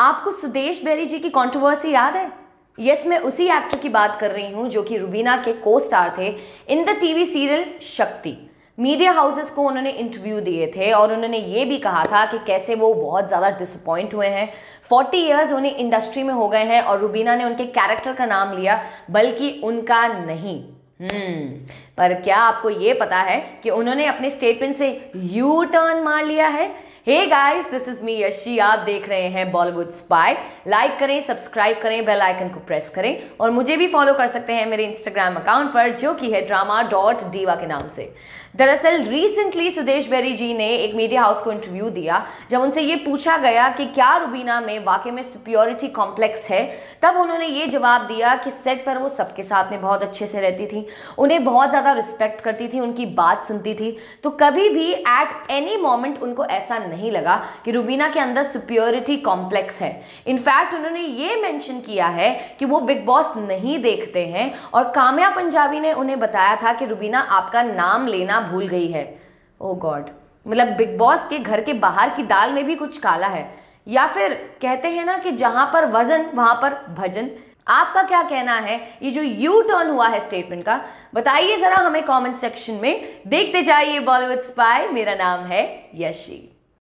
आपको सुदेश बेरी जी की कंट्रोवर्सी याद है यस yes, मैं उसी एक्टर की बात कर रही हूँ जो कि रुबीना के को स्टार थे in the TV serial Shakti media houses को उन्होंने इंटरव्यू दिए थे और उन्होंने ये भी कहा था कि कैसे वो बहुत ज़्यादा डिसअपॉइंट हुए हैं 40 इयर्स उन्हें इंडस्ट्री में हो गए हैं और रुबीना ने उनके कैरेक्टर का नाम लिया बल्कि उनका नहीं पर क्या आपको ये पता है कि उन्होंने अपने स्टेटमेंट से यू टर्न मार लिया है hey guys this is me Yashi आप देख रहे हैं बॉलीवुड स्पाई लाइक करें सब्सक्राइब करें बेल आइकन को प्रेस करें और मुझे भी फॉलो कर सकते हैं मेरे इंस्टाग्राम अकाउंट पर जो कि है ड्रामा डॉट डीवा के नाम से दरअसल रिसेंटली सुदेश बेरी जी ने एक मीडिया हाउस को इंटरव्यू दिया जब उनसे ये पूछा गया कि क्या रुबीना में वाकई में सुप्योरिटी कॉम्प्लेक्स है तब उन्होंने ये जवाब दिया कि सेट पर वो सबके साथ में बहुत अच्छे से रहती थी उन्हें बहुत ज़्यादा रिस्पेक्ट करती थी उनकी बात सुनती थी तो कभी भी एट एनी मोमेंट उनको ऐसा नहीं लगा कि रूबीना के अंदर सुप्योरिटी कॉम्प्लेक्स है इनफैक्ट उन्होंने ये मैंशन किया है कि वो बिग बॉस नहीं देखते हैं और काम्या पंजाबी ने उन्हें बताया था कि रूबीना आपका नाम लेना भूल गई है ओ oh गॉड मतलब बिग बॉस के घर के बाहर की दाल में भी कुछ काला है या फिर कहते हैं ना कि जहां पर वजन वहां पर भजन आपका क्या कहना है ये जो यू टर्न हुआ है स्टेटमेंट का बताइए जरा हमें कमेंट सेक्शन में देखते जाइए बॉलीवुड स्पाई मेरा नाम है यशी